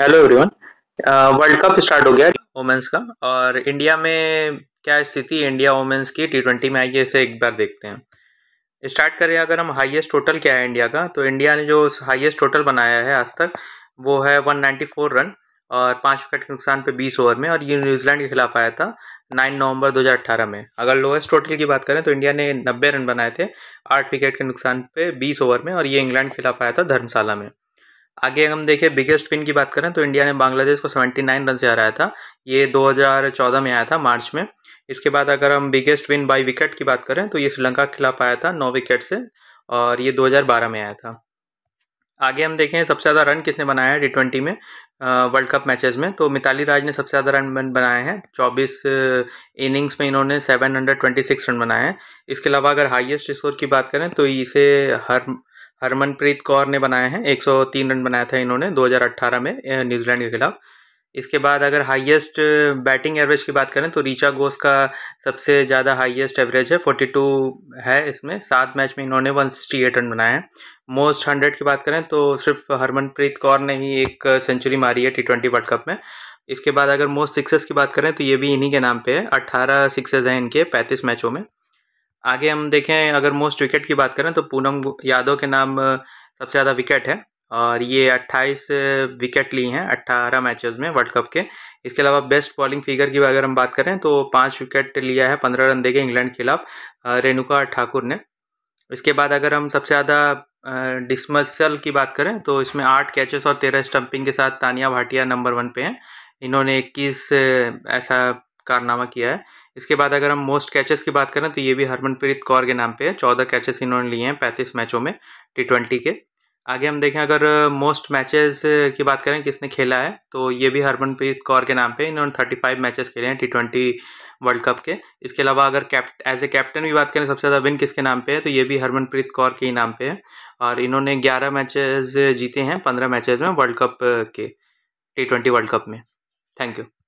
hello everyone world cup start हो गया women's का और इंडिया में क्या स्थिति इंडिया वोमेंस की टी ट्वेंटी में आई है इसे एक बार देखते हैं स्टार्ट करें अगर हम हाईएस्ट टोटल क्या है इंडिया का तो इंडिया ने जो हाईएस्ट टोटल बनाया है आज तक वो है 194 रन और पांच विकेट के नुकसान पे 20 ओवर में और ये न्यूजीलैंड के खिलाफ आया था 9 नवंबर 2018 में अगर लोएस्ट टोटल की बात करें तो इंडिया ने 90 रन बनाए थे आठ विकेट के नुकसान पे 20 ओवर में और ये इंग्लैंड के खिलाफ आया था धर्मशाला में आगे हम देखें बिगेस्ट विन की बात करें तो इंडिया ने बांग्लादेश को 79 रन से हराया था ये 2014 में आया था मार्च में इसके बाद अगर हम बिगेस्ट विन बाय विकेट की बात करें तो ये श्रीलंका के खिलाफ आया था नौ विकेट से और ये 2012 में आया था आगे हम देखें सबसे ज़्यादा रन किसने बनाया है टी ट्वेंटी में वर्ल्ड कप मैचेस में तो मिताली राज ने सबसे ज़्यादा रन बनाए हैं 24 इनिंग्स में इन्होंने 726 रन बनाए हैं इसके अलावा अगर हाईएस्ट स्कोर की बात करें तो इसे हर हरमनप्रीत कौर ने बनाए हैं 103 रन बनाया था इन्होंने 2018 में न्यूजीलैंड के खिलाफ इसके बाद अगर हाईएस्ट बैटिंग एवरेज की बात करें तो रीचा गोस का सबसे ज़्यादा हाईएस्ट एवरेज है 42 है इसमें सात मैच में इन्होंने 168 रन बनाए हैं मोस्ट हंड्रेड की बात करें तो सिर्फ हरमनप्रीत कौर ने ही एक सेंचुरी मारी है टी ट्वेंटी वर्ल्ड कप में इसके बाद अगर मोस्ट सिक्सेस की बात करें तो ये भी इन्हीं के नाम पे है अट्ठारह सिक्सेस हैं इनके पैंतीस मैचों में आगे हम देखें अगर मोस्ट विकेट की बात करें तो पूनम यादव के नाम सबसे ज़्यादा विकेट है और ये 28 विकेट ली हैं 18 मैचेस में वर्ल्ड कप के इसके अलावा बेस्ट बॉलिंग फिगर की अगर हम बात करें तो पाँच विकेट लिया है पंद्रह रन देखे इंग्लैंड के खिलाफ रेणुका ठाकुर ने इसके बाद अगर हम सबसे ज़्यादा डिसमसल की बात करें तो इसमें आठ कैचेस और तेरह स्टंपिंग के साथ तानिया भाटिया नंबर वन पे हैं इन्होंने इक्कीस ऐसा कारनामा किया है इसके बाद अगर हम मोस्ट कैचेस की बात करें तो ये भी हरमनप्रीत कौर के नाम पे है चौदह कैचेस इन्होंने लिए हैं पैंतीस मैचों में टी ट्वेंटी के आगे हम देखें अगर मोस्ट मैचेस की बात करें किसने खेला है तो ये भी हरमनप्रीत कौर के नाम पे इन्होंने थर्टी फाइव मैचेस खेले हैं टी ट्वेंटी वर्ल्ड कप के इसके अलावा अगर कैप्ट एज ए कैप्टन भी बात करें सबसे ज़्यादा विन किसके नाम पे है तो ये भी हरमनप्रीत कौर के ही नाम पे है और इन्होंने ग्यारह मैचेज जीते हैं पंद्रह मैचेज में वर्ल्ड कप के टी ट्वेंटी वर्ल्ड कप में थैंक यू